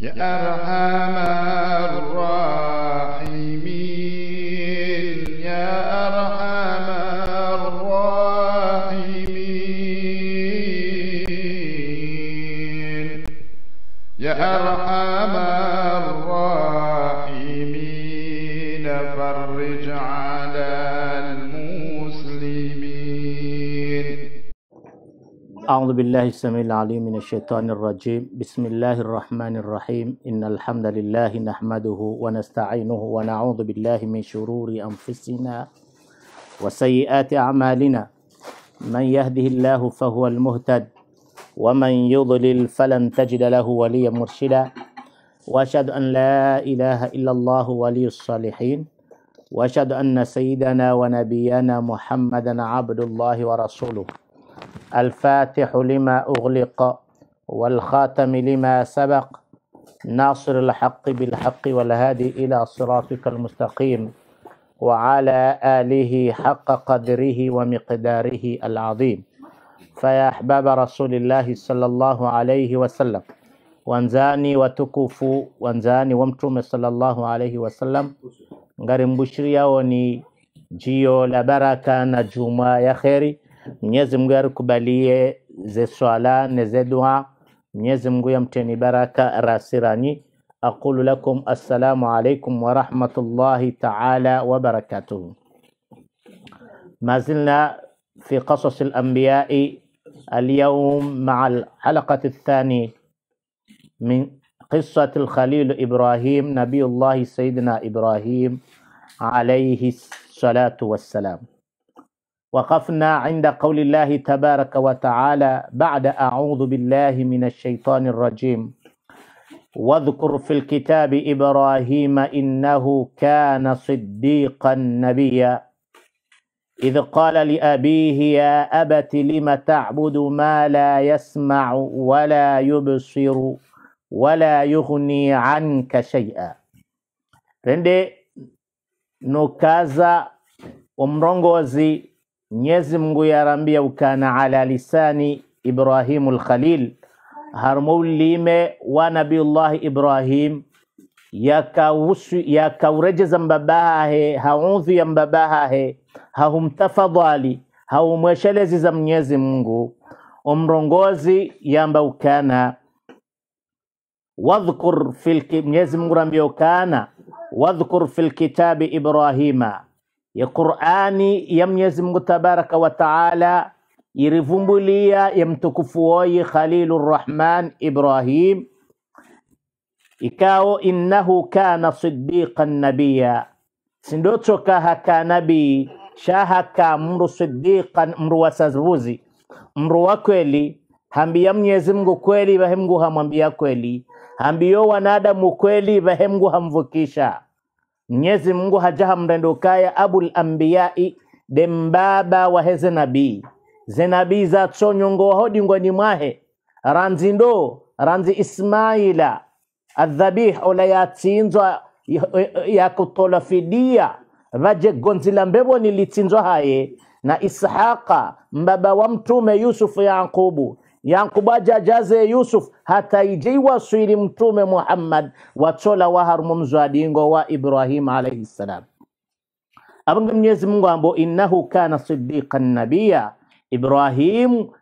يا أرحم الراحمين أعوذ بالله السميع العليم من الشيطان الرجيم بسم الله الرحمن الرحيم إن الحمد لله نحمده ونستعينه ونعوذ بالله من شرور أنفسنا وسيئات أعمالنا من يهده الله فهو المهتد ومن يضلل فلن تجد له وليا مرشدا وأشهد أن لا إله إلا الله ولي الصالحين وأشهد أن سيدنا ونبينا محمدا عبد الله ورسوله الفاتح لما أغلق والخاتم لما سبق ناصر الحق بالحق والهادي إلى صراطك المستقيم وعلى آله حق قدره ومقداره العظيم فيا أحباب رسول الله صلى الله عليه وسلم وانزاني وتكوفو وانزاني ومتوم صلى الله عليه وسلم غرم بشريا وني جيو لبركة نجوما يا خيري Mwenyezi Mungu yarukubalie zeswala nezedua Mwenyezi Mungu yamteni baraka rasirani aqulu lakum assalamu alaikum wa rahmatullahi taala wa wabarakatuhu ما زلنا في قصص الأنبياء اليوم مع الحلقة الثانية من قصة الخليل إبراهيم نبي الله سيدنا إبراهيم عليه الصلاة والسلام وقفنا عند قول الله تبارك وتعالى بعد أعوذ بالله من الشيطان الرجيم واذكر في الكتاب إبراهيم إنه كان صديقا نبيا إذ قال لأبيه يا أبت لم تعبد ما لا يسمع ولا يبصر ولا يغني عنك شيئا rende نكازا ومرونغوزي mnyezi Mungu yarambia ukana ala lisani ibrahimu Khalil harmouliime wa nabiyullahi Ibrahim yakaurejeza yakaureje mbabahahe ya mbabahahe hahumtafadhali haumweshelezi za mnyezi Mungu umrongozi yamba ukana wadhkur fil Mungu rambia ukana wadhkur fi lkitabi Ibrahima ya Qur'ani ya Mwenyezi Mungu Tabaraka wa Taala irivumbulia ya mtukufu woyi Khalilur Rahman Ibrahim ikao innahu kana siddiqan nabiyya sindochoka haka nabii shahaka mru siddiqan mru wasavuzi mru wa kweli hambia Mwenyezi Mungu kweli bahemgu hamwambia kweli hambiyo wanadamu kweli bahemgu hamvukisha mnyezi mungu hajaha mrendokaya abul ambiyai dembaba waheze nabii zenabii zatso nyongo wahodi ni mwahe ranzi ndo ranzi ismaila adhabih ola yatsinzwa yakutola fidia vaje gonzila mbeboni litsinzwa haye na ishaqa mbaba wa mtume yusufu yaqubu yankuba jaze yusuf hataijiwa swiri mtume muhammad watola wa harumumzo adingo wa ibrahim alaihi salam abanga mnyezi mungu ambo innahu kana siddiqan nabiya haka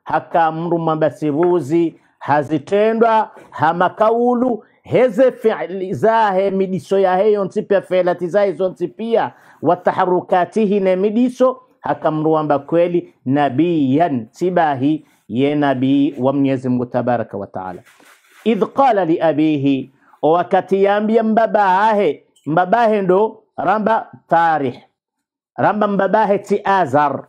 hakamruma basibuzi hazitendwa hamakaulu heze fi'li zahe midiso yahe yonsipia felati zahe zontipia wataharukatihi ne midiso hakamruamba kweli nabiyan tibahi ye nabii wa Mwenyezi Mungu tabaraka wa taala, idh qala li abihi, wakati yambia mbabahe mbabahe ndo ramba tarih ramba mbabahe ti azar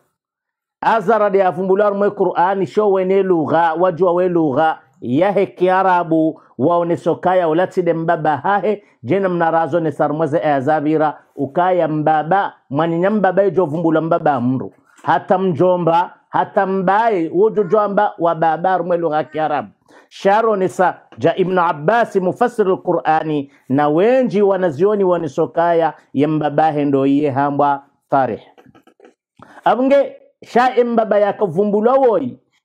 azar ade afumbular mwe Qur'ani sho wene lugha wajua we lugha yahe kiarabu waone sokaya ulatide mbaba hahe jena mnarazo ne sarmweze azavira ukaya mbaba mwaninya mbaba ijo vumbula mbaba mru hata mjomba hata mbaye wa amba wababaru lugha ya kiarabu sharo sa ja ibnu abbasi mufasiri lqurani na wenji wanazioni wanisokaya yembabahe ndoiye hambwa tarih abunge sha embaba yakavumbulwa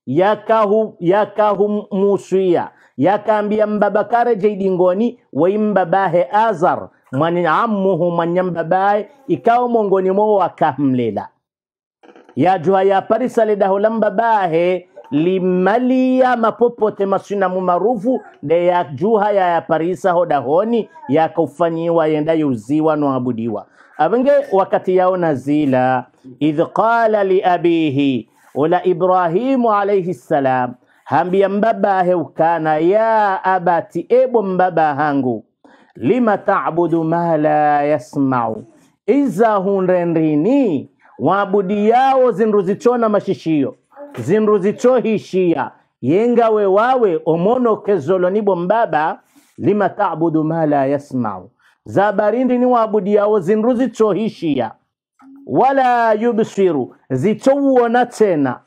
yakahu yakahumuswiya yakaambia mbaba kare jeidingoni waimbabahe azar mwani ammuhu mwanyambabaye ikawa mongoni mwo wakamlela yajwa yaparisale daholamba bahe limaliya mapopote masinamu marufu de ya ya yayaparisa hodahoni yakaufanyiwa yenda yuziwa noabudiwa avenge wakati yao nazila idh qala liabihi ola ibrahimu alaihi salam hambia mbabahe ukana ya abati ebo mbaba hangu lima tabudu ma la yasmau iza hunrenrini waabudi yawo zinruzicho zityo na mashishiyo zindu zityohishiya yengawe wawe kezolo nibo mbaba lima tabudu ma la yasmau zabarindi ni waabudi yao zinruzicho hishia wala yubsiru zitowuona tena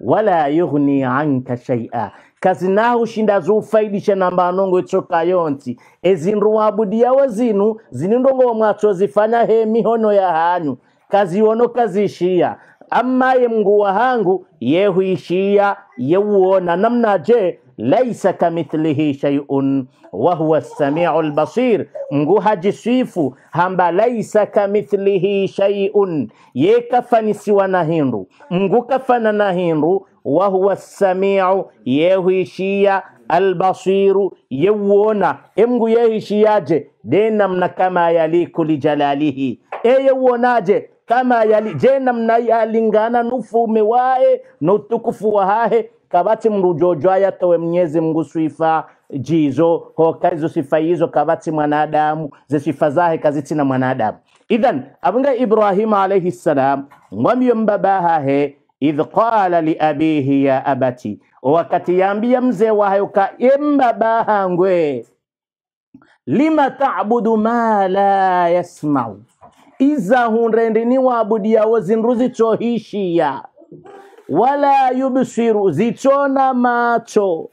wala yughni anka shaia kazi nahu shinda zufaidisha namba anongo itsoka yonti ezindu yao zinu zinindongo zifanya he mihono ya hanyu kaziwono kazishiya amma ye mnguwa hangu yehuishiya yewuona namna je laisa kamithlihi shay'un wa samiu albasir mgu mngu hajisifu hamba laisa kamithlihi shay'un ye kafanisiwa na hindu mngu kafana na hindu wa samiu yehuishiya albasiru yewuona emngu yehishiyaje de namna kama yaliku lijalalihi e kama yali je namna yalingana nufume waye nutukufu wahahe kabati mrujojwa yatowe mnyezi mngu swifa jizo hoka izo sifa hizo kabati mwanadamu ze sifa zahe na mwanadamu idhan abunga ibrahimu alayhi salam mwamiyo mbabahahe idh qala liabihi ya abati wakati yambia mzee wahe ka imbabahangwe lima tabudu ma la yasmau iza ni waabudi yawo zinru zichohishiya wala yubsiru zichona macho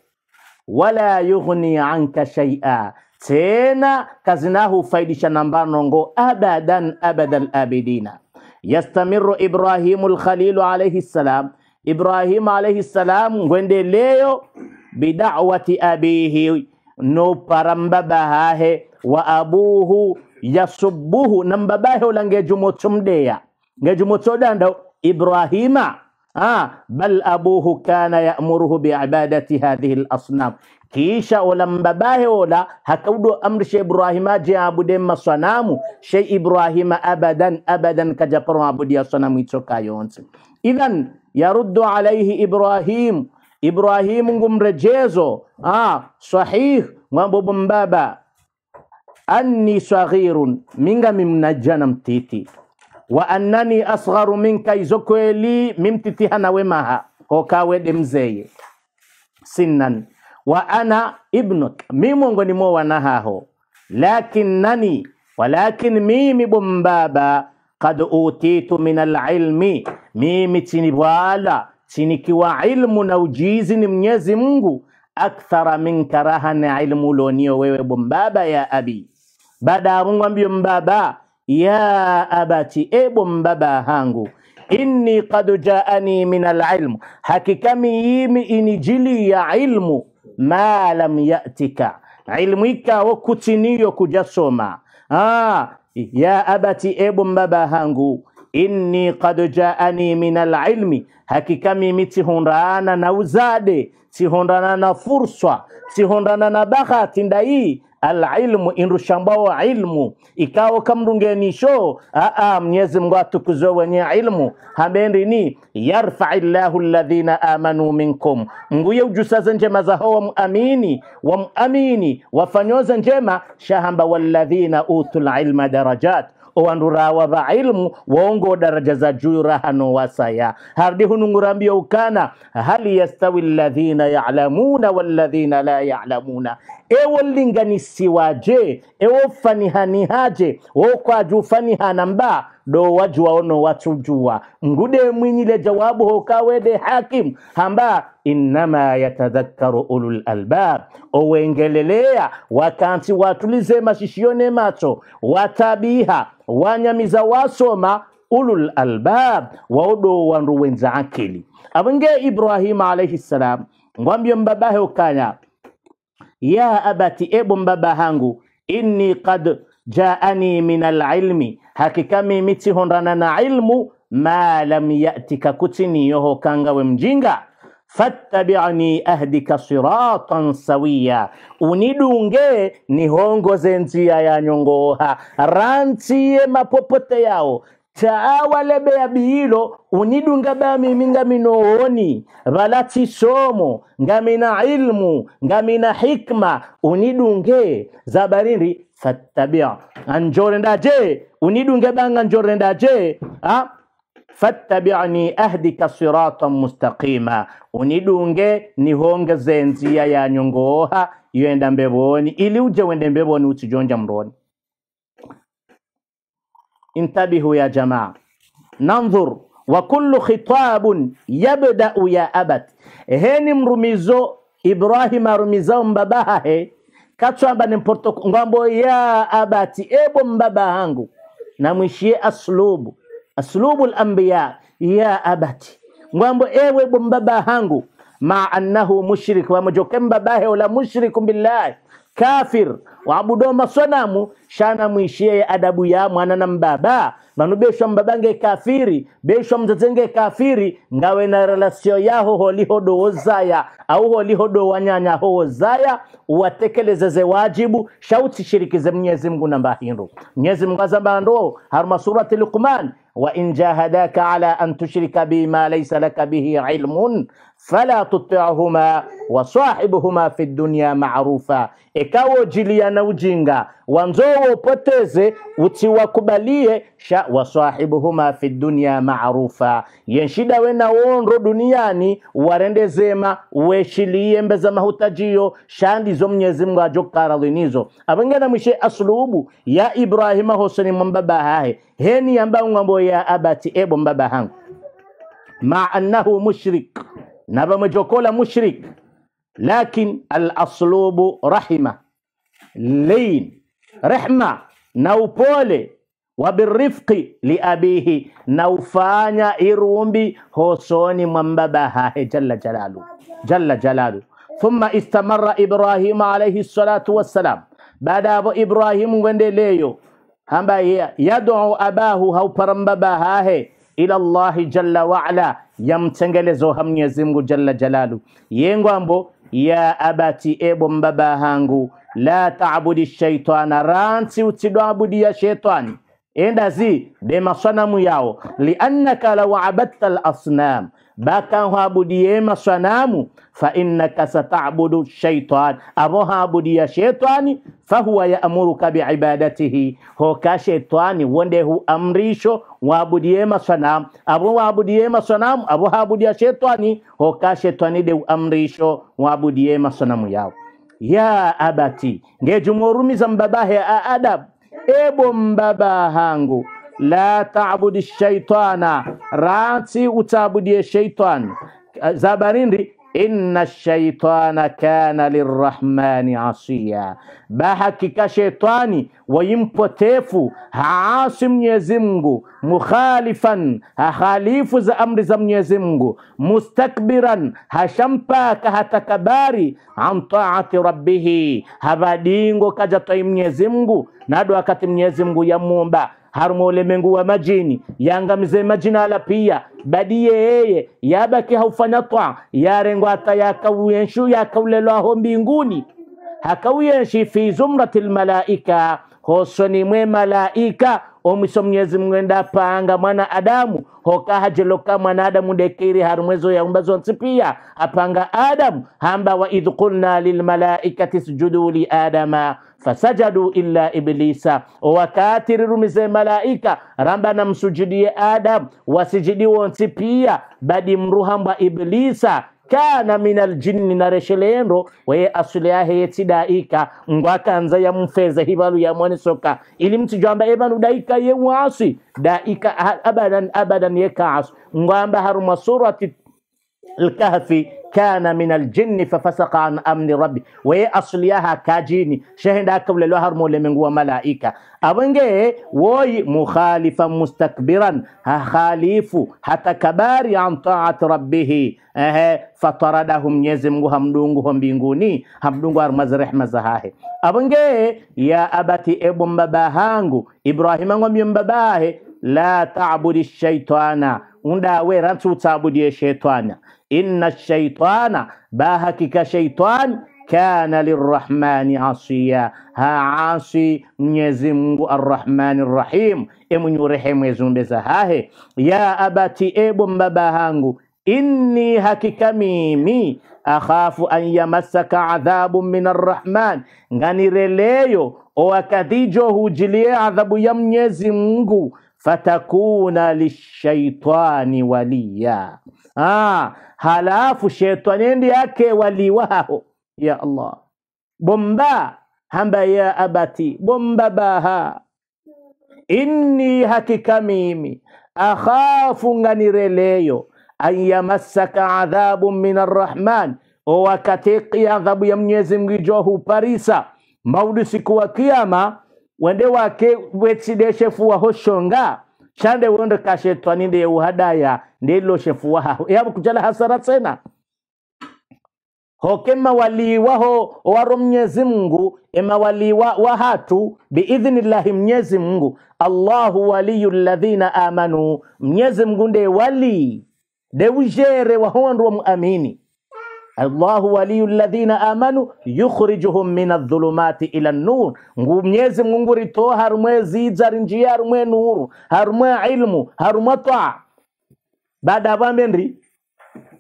wala yughni anka shaia tena kazinahufaidisha nambanongo abadan abada labidina yastamiru ibrahimu lkhalilu alaihi ssalam ibrahimu alaihi ssalam ngwendeleyo bidawati abihi nuparambabahahe wa abuhu ya yasubbuhu na mbabahe ola ngejumotsomdeya ngejumotsodandawo ibrahima ah, bal abuhu kana ya ya'muruhu biibadati hadhihi al-asnam kisha ula mbabahe ula hakaudo amri she ibrahima je abude maswanamu she ibrahima abadan abadan kajaparo abudia sanamu itoka yonse idhan yaruddu alayhi ibrahim Ibrahim ngumrejezo ah, sahih ngwambo mbaba anni saghirun minga mimnajana mtiti wa annani asgharu minka izokweli mimtitiha nawe maha kokawede mzeye sinnan wa ana ibnuk mi miongoni mwa wanahaho lakin nani walakin mimi bombaba kad utitu min alilmi mimi chini bwala chini kiwa ilmu na ujizi ni mnyezi mungu akthara minka rahana ilmu lonio wewe bombaba ya abi baada ya Mungu mbaba ya abati, ebo mbaba hangu inni qad jaani min alilmu, hakika miimi inijili ya ilmu ma lam yatika ilmu ikawo kutiniyo kujasoma. Ah, ya abati, ebo mbaba hangu inni qad jaani min alilmi, hakika mimi tihondana na uzade, tihundana na furswa, tihundana na bahati ndai العلم إن رشامبو علم إكاو كمرنجي نيشو شو منيزي مغاتو كزو وني علم هميني ني يرفع الله الذين آمنوا منكم مغو يو جسا زنجما زهو ومؤميني ومؤميني وفنيو زنجما شهامبا والذين أوتوا العلم درجات owandura wava ilmu waongo daraja za juu rahano wasaya hardi hunungurambia ukana hal yastawi alladhina ya'lamuna walladhina la ya'lamuna ewollinganisiwaje ewofanihanihaje wokwaju fanihana mba do wajua ono watujua ngude mwinyile jawabu hokawede hakim hamba innama yatadhakkaru ulul albab owengelelea wakanti watulize mashishione macho watabiha wanyamiza wasoma ulul albab waodo wandu wenza akili awenge ibrahim alaihi salam ngwambio mbabahe ukanya ya abati ebo mbaba hangu inni qad jaani min alilmi hakika mimi tihondana na ilmu ma lam yatika kutini yoho we mjinga fattabi'ni ahdika siratan sawiya unidunge nihongoze njia ya nyongoha rantiye mapopote yao taawala beyabiyilo unidunga mimi nga minooni valati somo mina ilmu ngamina hikma unidunge zabarinri fattabia anjorendaje unidunge banga njorendaje fattabi'ni ahdika siratan mustaqima unidunge nihonge zenziya yanyongoha iyoenda mbevoni ili uje wende mbevoni utijonja mroni intabihu ya jamaa, nandhur wa kullu khitabun yabda'u ya abat, heni mrumizo Ibrahim arumizao mbabahahe kacwamba ni mportoko ya abati ebo mbaba hangu namwishie aslubu aslubu lambiya ya abati ngwambo ewe ebo mbaba hangu ma annahu mushrik wamojoke mbabahe ola mushriku billahi kafir waabudo maswanamu shana mwishiye adabu ya mwana na mbaba manu beshwa mbabange kafiri beshwa mzazenge kafiri ngawe na relasio yaho holihodowozaya au holihodowanyanya howozaya uwatekelezeze wajibu shauti shirikize mnyezi mngu na mbahindu mnyezi mngu azamba ndo haruma surati luqman وإن جاهداك على أن تشرك بي ما ليس لك به علم فلا تطعهما وصاحبهما في الدنيا معروفا ekawojiliya na ujinga wanzowo poteze utiwakubalie sha wasahibuhuma fi dunya marufa yenshida wena duniani warendezema weshiliye mbeza mahutajiyo shandizo mnyezi mngu ajokara mwishe aslubu ya ibrahima hoseni mwambaba hahe heni yamba ya abati ebo mbaba hangu ma annahu mushrik nabamwejokola mushrik لكن الاصلوب رحمة لين رحمة نو بولي وبالرفق لأبيه نو فانا إرومبي هوسوني مبباها جل جلاله جل جلاله ثم استمر إبراهيم عليه الصلاة والسلام بعد أبو إبراهيم وندي ليو هم يدعو أباه هاو برمبباها إلى الله جل وعلا يمتنجل هم يزمه جل جلاله ينغو أمبو يا أبتي إبو مبابا هانغو لا تعبد الشيطان رانسي وتدو عبدي يا شيطان إندا زي ديما صنمو ياو لأنك لو عبدت الأصنام باكا هو عبدي إما صنامو fa innaka sata'budu shaitan abo habudiya shaitani fahuwa yaamuruka biibadatihi hoka wonde hu amrisho wabudiyema sanamu abo wabudiyema sanamu abo habudiya shaitani hoka shaitani de amrisho wabudiyema sanamu yawo ya abati za mbabahe a adab ebo mbaba hangu la taabudi shaitana ransi utabudie shaitani zabarindi إن الشيطان كان للرحمن عصيا بحكك شيطاني ويمبوتيفو عاصم يزمغو مخالفا خليف زأمر زم يزمغو مستكبرا هشمبا كهتكباري عن طاعة ربه هبادينغو كجتو يم يزمغو ندوى كتم يزمغو يمومبا haruma ulemengu wa majini yangamze majina ala pia badiye yeye yabaki haufanya twa yarengwa hata yakawuyenshu yakaulelwaho mbinguni hakauyenshi fi zumratil malaika hosoni mwe malaika omusomyi ezimugenda apanga mwana adamu hokaha jeloka mwana adamu dekiri harumwezo yaumba zonsi pia apanga adamu hamba wa idh qulna lilmalaikati sjudu li adama fasajadu illa iblisa wakatirirumize malaika ramba namsujudie adamu wasijidi wonsi pia badi mruhambwa iblisa kana min aljinni na reshelendo weye asuli yahe yetidaika ngwakanza yamufeza hivalu mwanisoka ili mtu jwamba ebanu daika ye wasi daika abadan abadan yekaas ngwamba haruma Alkahfi kana min aljinni fafasaka an amni rabbi waye asliyaha kajini shahida kawlelo har molemengu wa malaika abenge woyi mukhalifan mustakbiran ha khalifu hatakabari an taati rabbihi ehe fataradahu mnyezi mngu hamdungu ho mbinguni hamdungu armazi rehma zahahe abenge ya abati ebu mbaba hangu ibrahima mbabahe la tabudi shaitana unda wera ntutabudie shaitana إن الشيطان باهكك شيطان كان للرحمن عصيا ها عاصي نيزم الرحمن الرحيم ام يرحم يزم بزهاه يا ابتي ابو بابا هانغو اني هكك ميمي اخاف ان يمسك عذاب من الرحمن غني رليو او اكاديجو هجلي عذاب يم نيزم فتكون للشيطان وليا Ah, halafu shetani yake wali wao ya Allah bomba hamba ya abati bomba baha inni hakika mimi akhafu nganireleyo an yamassaka adhabu min arrahman owakateki adhabu ya mnyezi mgijo huparisa maudi siku wa kiama wende wake wetsideshefu wahoshonga shande wonde ka shetani nde uhadaya shefu shefuwaha yabo kujala hasara tsena hokema waho waro mnyezi mngu emawaliwa wahatu llahi mnyezi mngu allahu waliyu ladhina amanu mnyezi mngu nde wali de ujere wahowandu wa muamini Allahu waliyu alladhina amanu yukhrijuhum minadh-dhulumati ila an-nur. Mwenyezi Mungu ritoa harumwe zijari njia harumwe nuru harumwe ilmu harumwe taa baada ya bambe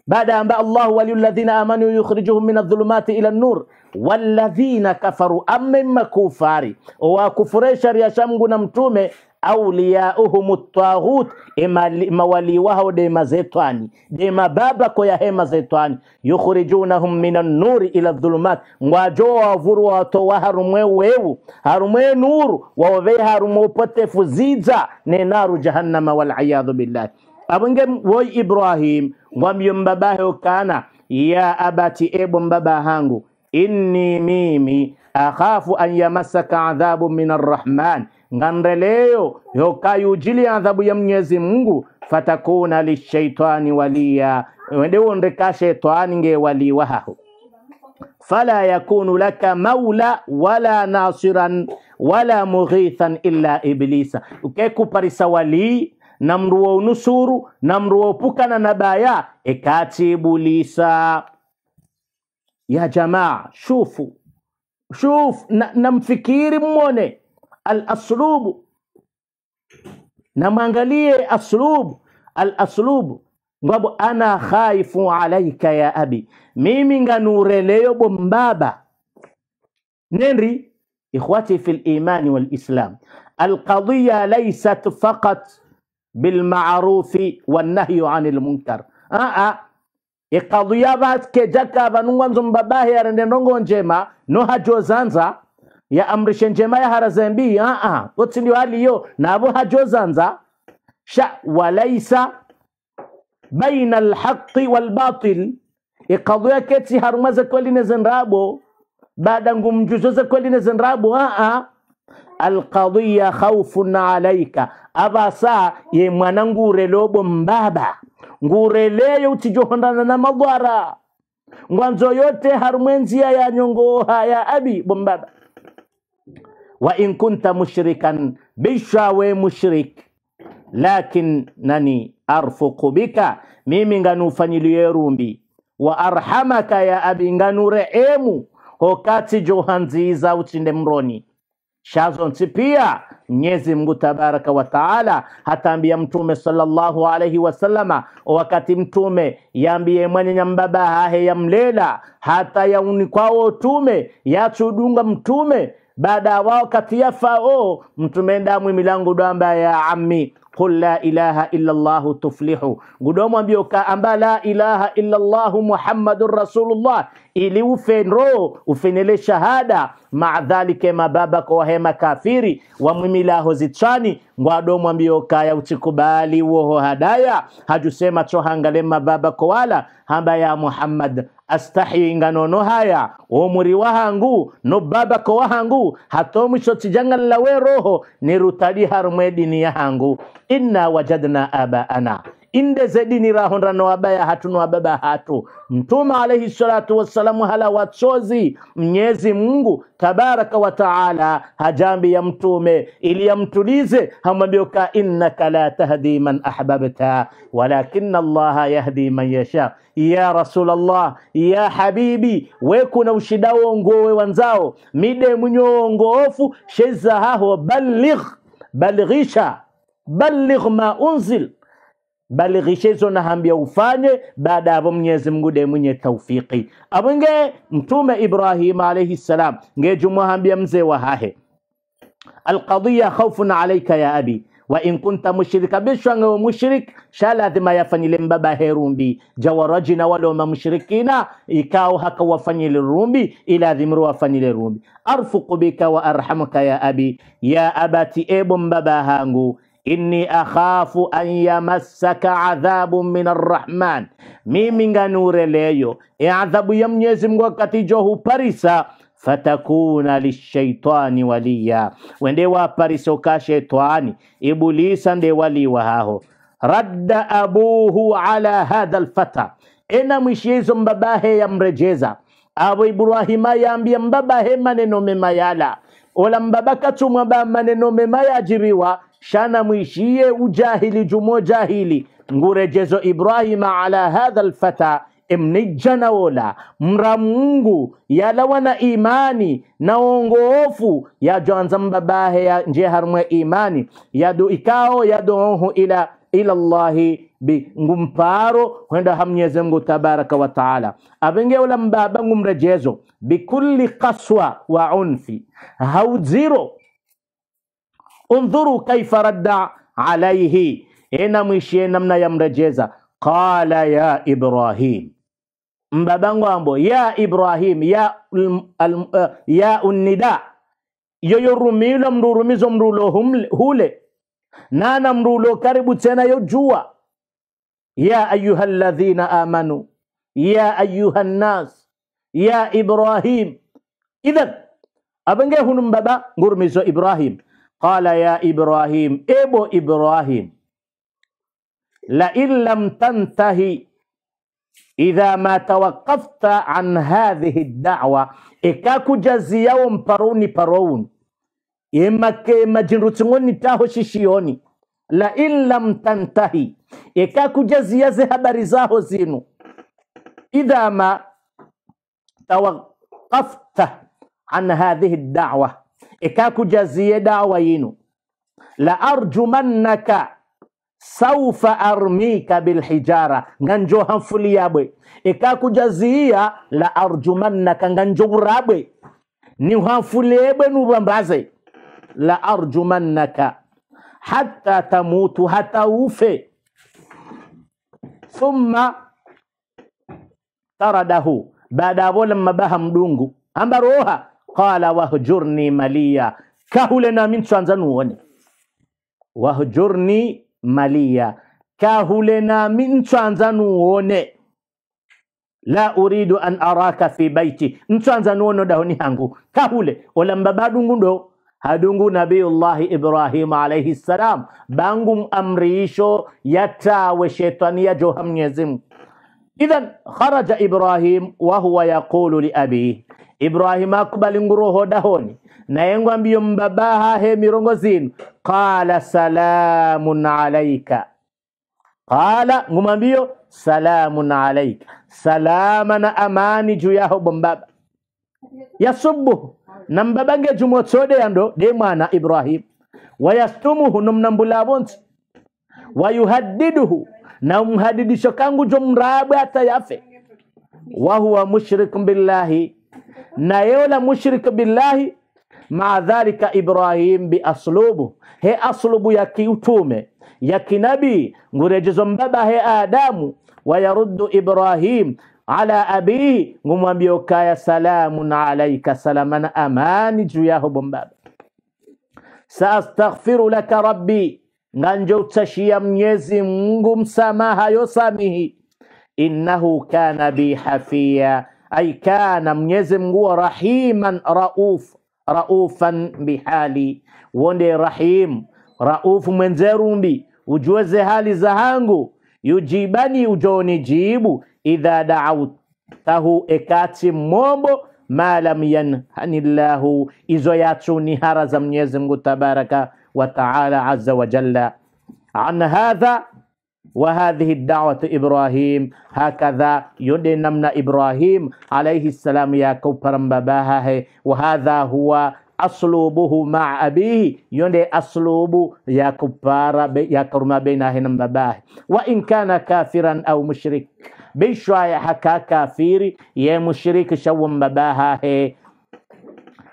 baada ya amba Allahu waliyu alladhina amanu yukhrijuhum minadh-dhulumati ila an-nur walladhina kafaru amma makufari wa kufurisha ria shamgu na mtume auliyauhum taghut emawali wao dema zetwani dema baba ko ya hema zetwani yukhrijunahum minan nuri ila dhulumat ngwajo wavuru watowa harumwe wewu harumwe nuru wawove harumwe upotefu ziza ne naru jahannama wal waliyadhu billah abunge woy ibrahim ngwamyumba bahe kana ya abati ebo mbaba hangu inni mimi akhafu an yamassaka adhabu min arrahman ngamre leo adhabu ya mnyezi mungu fatakuna lishaitani walia wende shaitani nge ngewaliwa haho fala yakunu laka maula wala nasiran wala mughithan illa iblisa ukekuparisa walii na mndu wa unusuru na mndu wa upukana na baya ekati bulisa ya jamaa shufu shufu na, na mfikiri mmone الأسلوب نمانغالية أسلوب الأسلوب بابو أنا خايف عليك يا أبي ميمي نوري ليو بمبابا نري اخواتي في الإيمان والإسلام القضية ليست فقط بالمعروف والنهي عن المنكر آآ آه آه. القضية بات كجاكا بنوان زمباباهي رندنونجو نجيما نوها جوزانزا ya yaamrishe njema yaharazembi aa ah, ah. otsindiyo aliyo nabo hajozanza sha walaisa baina alhaqi walbatil ikadhu yaketsi haruma zekweline zendrabo baada ngumjuzo zekweline zendrabo aa ah, alqadiya khaufun alaika abasa ye mwana ngurelobo mbaba ngureleyo utijohondana na madhara ngwanzo yote harumwe ya nyongoha ya abi bombaba wa in kunta mushrikan, bisha we mushrik, lakin nani arfuku bika, mimi nganufanyiliye rumbi wa arhamaka ya abi nganureemu hokati johanziza uchinde mroni shazonsi pia mnyezi mngu tabaraka wa taala hataambia mtume sallallahu alaihi wasallama, wakati mtume yambie mwenye nyambaba hahe yamlela hata yauni kwao tume yachudunga mtume baada ya wao kati ya fao mtume ndamwe milango dwamba ya ammi qul la ilaha illa llah tuflihu gudomwambio ka amba la ilaha illa llah muhammadun rasulullah ili ufe nro ufenele shahada maadhalike mababa kwa wahema kafiri wamwimilaho zichani ngwadomwambio kaya uchikubali woho hadaya hajusema chohangale mababa kowala hamba ya muhammad astahi nganono haya omuri wahangu no baba ko wahangu hatomwicho we roho nirutadi harumwe dini yahangu inna wajadna abaana inde zedini rahonrano abaya hatu no ababa hatu mtume alaihi salatu wassalamu hala wachozi mnyezi mungu tabaraka wa taala hajambi ya mtume ili yamtulize hamwambioka innaka la tahdi man ahbabta walakin allaha yahdi man yasha ya rasulallah ya habibi wekuna ushidawo ngowe wanzao mide mwenyewo sheza haho baligh balighisha baligh ma unzil balighishe izo nahambia ufanye baada yavo mnyezi mngu de mwenye taufiki awinge mtume ibrahima alaihi salam ngejumwahambia mzee wa hahe alqadiya khaufun alaika ya abi wa in kunta mushrika bishwange wo mushrik shalathima yafanyile mbaba herumbi jawarajina waloma mushrikina ikao haka wafanyile rumbi iladhimru wafanyile rumbi arfuku bika wa arhamuka ya abi ya abati ebo mbaba hangu inni akhafu an yamassaka adhabu min arrahman mimi nganure leyo e adhabu ya mwenyezi mungu wakati johuparisa fatakuna lishaitani waliya wende waparisa uka shaitani ibulisa nde wali wahaho radda abuhu ala hadha lfata ena mwishizo mbabahe yamrejeza abo ibrahima yambia mbabahe maneno mema yala ola mbabakatumwa ba maneno mema yajiriwa shana mwishie ujahili jumo jahili ngurejezo ibrahima ala hadha lfata emnija nawola mra mungu yalawa na imani na ongoofu yajoanza mbabahe ya njeharumwe imani yadu ikao yadoohu ila ila llahi bi ngumparo kwenda hamnyeze mwenyezi tabaraka wa taala avengeula mbaba ngumrejezo bikulli kaswa wa unfi haudziro انظروا كيف رد عليه ena mwishie namna ya mrejeza qala ya ibrahim mbabangu ambo ya ibrahim ya al, uh, ya unnida yoyo rumilo mrurumizo hule nana mrulo karibu tena yojua ya ayuha ladhina amanu ya ayuha nnas ya ibrahim idhan abenge hunu mbaba ngurumizo ibrahim قال يا إبراهيم إبو إبراهيم لئن لم تنتهي إذا ما توقفت عن هذه الدعوة إكاكو جزيوم باروني برون إما جنرتموني تاهو ششيوني لئن لم تنتهي إكاكو جزيزي هبرزاهو زينو إذا ما توقفت عن هذه الدعوة ekakujazie dawa yinu. la arjumannaka saufa armika bilhijara nga njo hanfuli yabwe ekakujaziya la arjumannaka nga njo urabwe ni hanfuli yebwe nubambaze la arjumannaka hatta tamutu hata ufe thumma taradahu baada abo lamma baha mdungu ambaroha قال وهجرني مليا كهولنا من شانزا نوون وهجرني مليا كهولنا من شانزا لا أريد أن أراك في بيتي من نوون دهوني هانغو كهول ولم بابادونغو هدونغو نبي الله إبراهيم عليه السلام بانغم أمريشو يتا وشيطانية جوهم يزم idhan kharaja ibrahim huwa yaqulu li abihi ibrahima akubali nguroho dahoni nayengwa ambiyo mbabaha he mirongo zinu qala salamun alaika qala ngumambiyo salamun alaika salama na amani juu yaho bombaba yasubuhu na mbabange yando de mwana ibrahim wayastumuhu nomnambulabonse wayuhaddiduhu na mhadidisho kangu jo mraabwe hata yafe wahuwa mushriku billahi na yeola mushriku billahi maa dhalika ibrahim bi aslubu he aslubu ya kiutume ya kinabi ngurejezo mbaba he adamu wayaruddu ibrahim ala abihi ngumwambia ukaya salamun alaika salamana amani juu yaho bombaba saastaghfiru laka rabbi nganje utashia Mwenyezi Mungu msamaha yosamihi, innahu kana bihafia hafia, ai kana mnyezi Mungu rahiman rauf raufan bihali wonde rahim raufu mwenzerumbi ujuweze hali za hangu yujibani ujoni jibu idha daautahu ekati mombo ma lam yanhanillahu izo yatuni hara za mnyezi Mungu tabaraka وتعالى عز وجل عن هذا وهذه الدعوة إبراهيم هكذا يدنمنا إبراهيم عليه السلام يا كوبر بباهه وهذا هو أسلوبه مع أبيه يندي أسلوب يا كبار يا كرما بينه بباه وإن كان كافرا أو مشرك بشوية حكا كافير يا مشرك شو مباها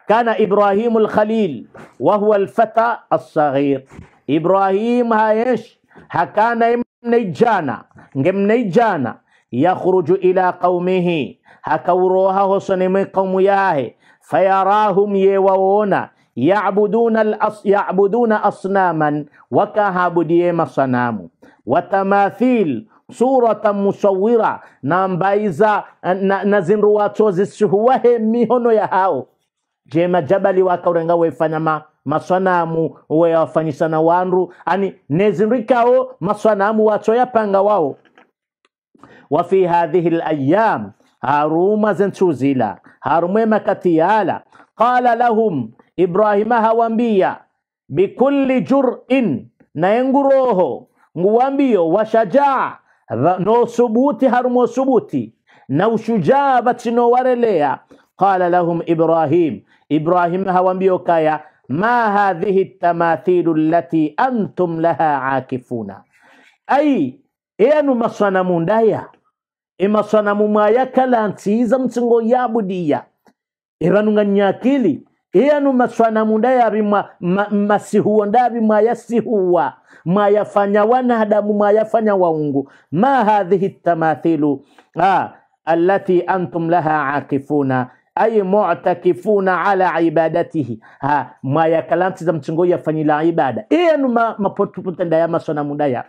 كان إبراهيم الخليل وهو الفتى الصغير إبراهيم هايش هكان نيجانا نجم نيجانا يخرج إلى قومه هكوروها من قوم ياه فيراهم يوونا يعبدون الأص... يعبدون أصناما وكهابديما مصنام وتماثيل صورة suratan بايزا nambayiza nazinruwatso zisihuwahe mihono ميهونو hao je majabali urenga wefanya ma maswanamu na wandu ani nezinrikawo maswanamu watsoyapanga wawo wafi hadhihi layam haruma zentuzila harumwema makatiala qala lahum ibrahima hawambia bikulli jurin nayenguroho nguwambio washajaa nosubuti harumo subuti na ushujaa vachinowarelea قال لهم إبراهيم إبراهيم هوامبيوكايا ما هذه التماثيل التي أنتم لها عاكفون أي enu masanamu ndaya emasanamu maya kala ntsiiza mtsingo yabudiya ebanunga nyakili eyanu masanamu ndaya bimwa ma, masihuwa ndabi mwaya sihuwa mwayafanya wanadamu mwayafanya waungu ma hadhihi tamathilu ah, allati antum laha akifuna أي معتكفون على عبادته ها ما يكلم تزم تنجو يفني لا عبادة إيه نما ما بتوبن تدايا يا صنا مدايا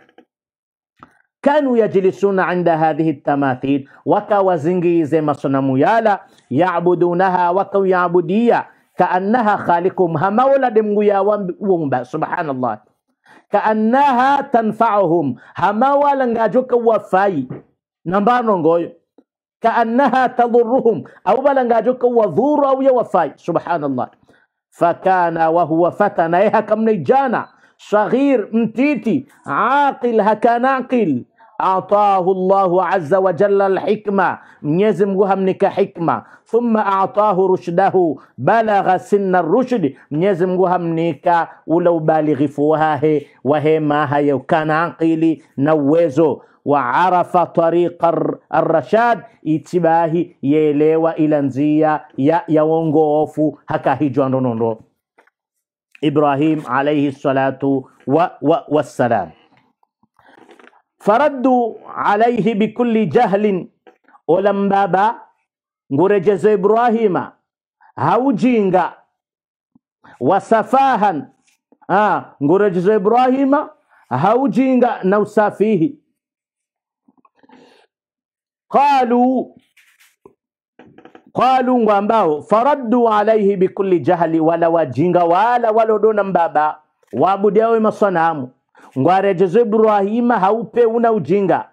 كانوا يجلسون عند هذه التماثيل وكوا زنجي زي ما صنا ميالا يعبدونها وكوا يعبدية كأنها خالقهم هما ولد مويا ومبا سبحان الله كأنها تنفعهم هما ولد جوك وفاي نمبر نقول كأنها تضرهم أو بلن جوك وذور أو يوفاي سبحان الله فكان وهو فتى إيها كم نجانا صغير متيتي عاقل هكناقل أعطاه الله عز وجل الحكمة نيزم وهمنك حكمة ثم أعطاه رشده بلغ سن الرشد نيزم وهمنك ولو بالغ فوها وهي ما هي وكان عقلي نوزو وعرف طريق الرشاد اتباه يليو إلى نزيا يونغوفو هكا هجوانونو إبراهيم عليه الصلاة والسلام فردوا عليه بكل جهل ولم بابا غرجز إبراهيم هوجينغا وسفاها آه غرجز إبراهيم هوجينغا نوسافيه qalu qalu ngo ambao faraddu alaihi bikulli jahli, wala wajinga wala walodona mbaba waabudu masanamu ngo arejeze Ibrahima haupe una ujinga.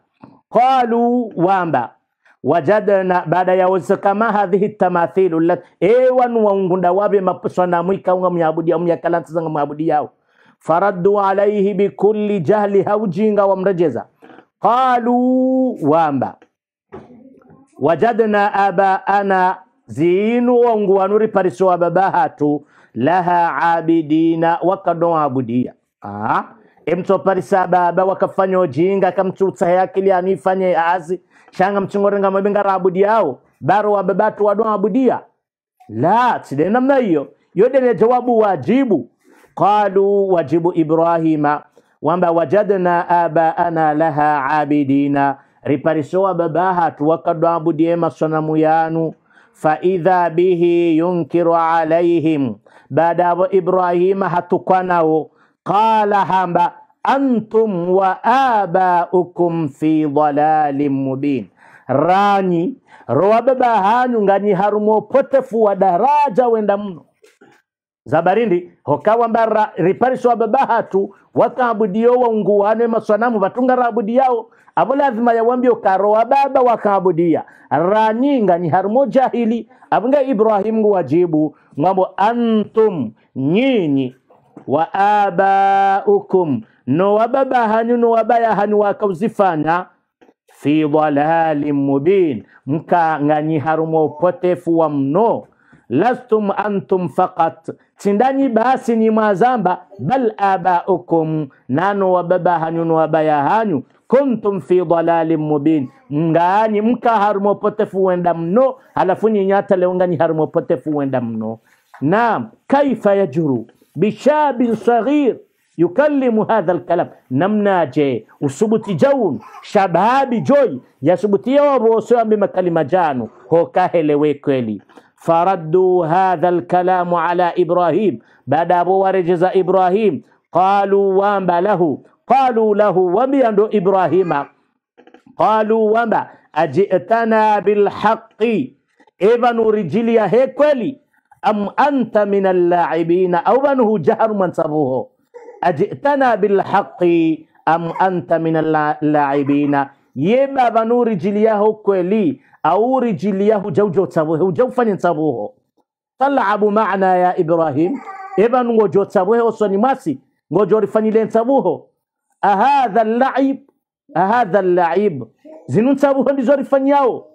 Qalu wamba wajadna baada ya kama hadhihi tamathilu ewanu waungunda wabe masanamu ikaunga myabudia myakalanta zanga myabudia yao faraddu alaihi bikulli jahli haujinga wamrejeza qalu wamba wajadna abaana ziinu wanguwanuri pariso wa babahatu laha abidina wakanoabudia emtoparisa baba wakafanya ujinga kamchutsa yakili anifanye azi shanga mchingorenga mabinga baro wa babatu wanoabudia la tide namna hiyo yodene jawabu wajibu qalu wajibu ibrahima wamba wajadna abaana laha abidina riparisowa babahatu wakadu abudie masanamu yanu faidha bihi yunkiru alaihim badabo ibrahima hatukwanawo qala hamba antum wa abaukum fi dalalin mubin ranyi rowa hanyu nganyi harumo potefu wa daraja wenda mno zabarindi hokawambara ripariso wababahatu wa unguwane maswanamu batunga rabudi yao avo lazima yawambie wa baba wakaabudia raninga ni harumo jahili avinga ibrahim wajibu ng'ambo antum nyinyi wa abaukum wa baba hanyu wa baya hanyu wakauzifanya fi dalalin mubin nganyi harumo potefu wa mno lastum antum fakat sindanyi basi ni mwazamba bal abaukum nano wa hanyu no abaya hanyu kuntum fi dalalin mubin nganyi mka harumo potefu wenda mno halafu nyinyata leo nganyi harumo potefu wenda mno naam kaifa yajuru bishabin saghir yukallimu hadha alkalam namnaje usubuti jaun shababi joy yasubutia wabosoambe makalima jano hokahelewee kweli فردوا هذا الكلام على إبراهيم بدأ أبو ورجز إبراهيم قالوا وما له قالوا له وما إبراهيم قالوا وما أجئتنا بالحق إبن رجليا هيكولي أم أنت من اللاعبين أو من جهر من سبوه أجئتنا بالحق أم أنت من اللاعبين يما بنور رجليا هيكولي auri jiliya hujaujotsabwe hujaufanye nsabuho talabu maana ya ibrahim eba ebanu ngojotsabwehe oswani mwasi ngojorifanyile nsabuho ahadha laib ahadha laib zinu nsabuho ndizorifanyawo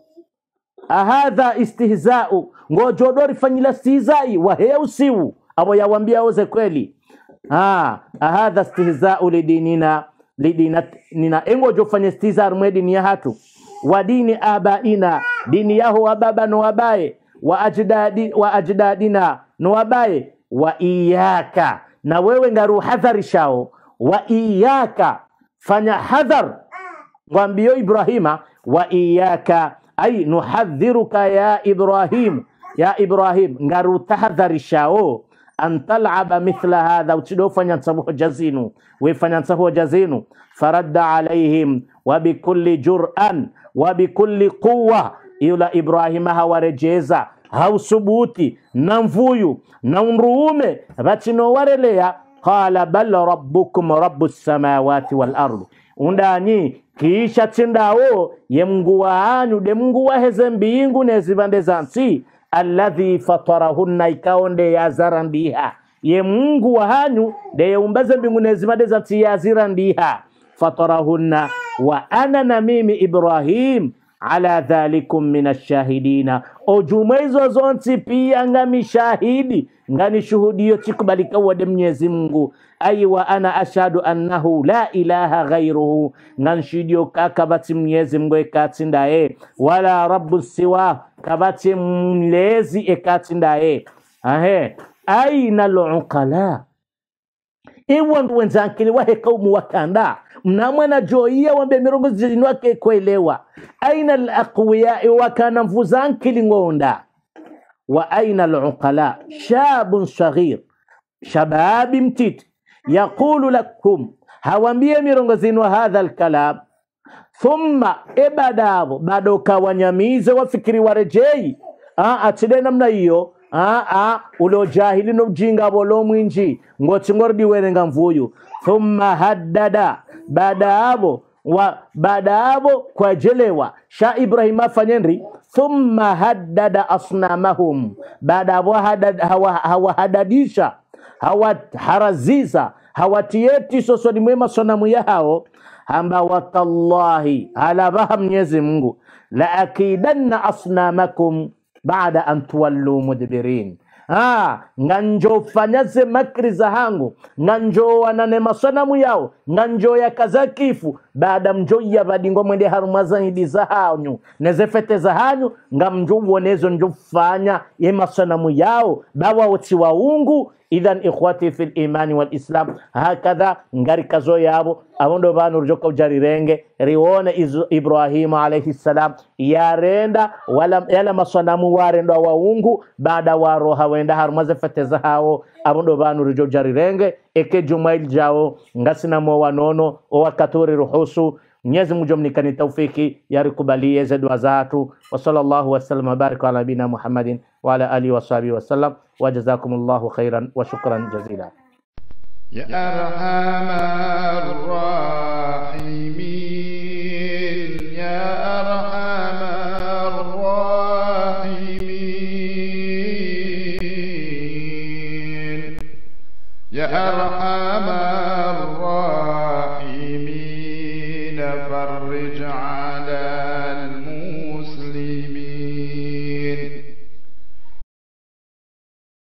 ahadha istihzau ngojodorifanyila stihzai waheusiwu abo yawambia oze kweli ah ahadha stihzau lidinina lidinina engojofanya stihzai mwedini ya hatu wa dini abaina, dini yao wababa wabaye, wa ajdadi wa ajdadina nowabaye, wa iyaka, na wewe hadhari shao wa iyaka, fanya hadhar, ngwambiyo Ibrahima, wa iyaka ai nuhadhiruka ya Ibrahim, ya Ibrahim, shao أن تلعب مثل هذا وتشدو فنينصبه جزينو وفنينصبه جزينو فرد عليهم وبكل جرأة وبكل قوة إلى إبراهيم رجيزا هاو سبوتي ننفويو ننروم باتشنو ورليا قال بل ربكم رب السماوات والأرض undani kiisha تنداو ye mungu waanyu de mungu waheze nezibande alladhi fatarahunna ikaonde yazara ndiha ye mungu wahanyu ndeyeumbeze mbingu nezimade za yazira ndiha fatarahunna wa ana na mimi ibrahim ala dhalikum min ashahidina ojuma hizo zonti pia ngamishahidi ngani shuhudio chikubalika wade mnyezi mungu ayi wa ana ashhadu annahu la ilaha ghairuhu nganshuhudio kakabati mnyezi mungu ekatsindaye wala rabbu siwahu kabache mlezi ekati ndaye ahe aina luqala iwandu wenzankili wahe kaumu wakanda mnamwana joia wambe mirongo zinu wake kuelewa aina alaqwiya wakana mvuzankili ng'onda wa aina aluqala shabun saghir shababi mtiti yaqulu lakum hawambie mirongo zinu hadha alkalam thumma ebadabo bado kawanyamize wafikiri warejei achide namna hiyo ah, ah, ulo jahili nojinga volo mwinji ngoti ngoridiwerenga mvuyu thumma haddada badaabo wa badaabo kwajelewa sha ibrahim afanyenri thumma haddada asnamahum badaabo hawahadadisha hawa hawa hawatiye tiso mwema sonamu ya hao hamba watallahi, halabaha Mwenyezi Mungu, la akidanna asnamakum baada an tuwallu mudbirin Ah, nganjo njofanyaze makri za hangu nganjo wanane masanamu yao nga njoyakaza kifu baada badingo mwende harumazaidi za hanyu nezefete za hanyu nga njo njofanya ye masanamu yao bawaotiwaungu idhan ikhwati fil imani wal islam hakadha ngari ngarikazo yabo abondo banurjo kaujarirenge riwone ibrahimu alayhi salam yarenda wala yala masanamu warendwa waungu baada waroha wenda harumaze feteza hawo abondo banurjo jarirenge eke jumail jawo ngasinamo wanono owakatori ruhusu Mwenyezi Mungu amnikani taufiki ya yarikubalie zedu wazatu wa sallallahu wasallam wabaraka ala nabina Muhammadin wa ala alihi wa wasahbihi wasallam wa jazakumullahu khairan wa shukran jazila ya arhamar rahimin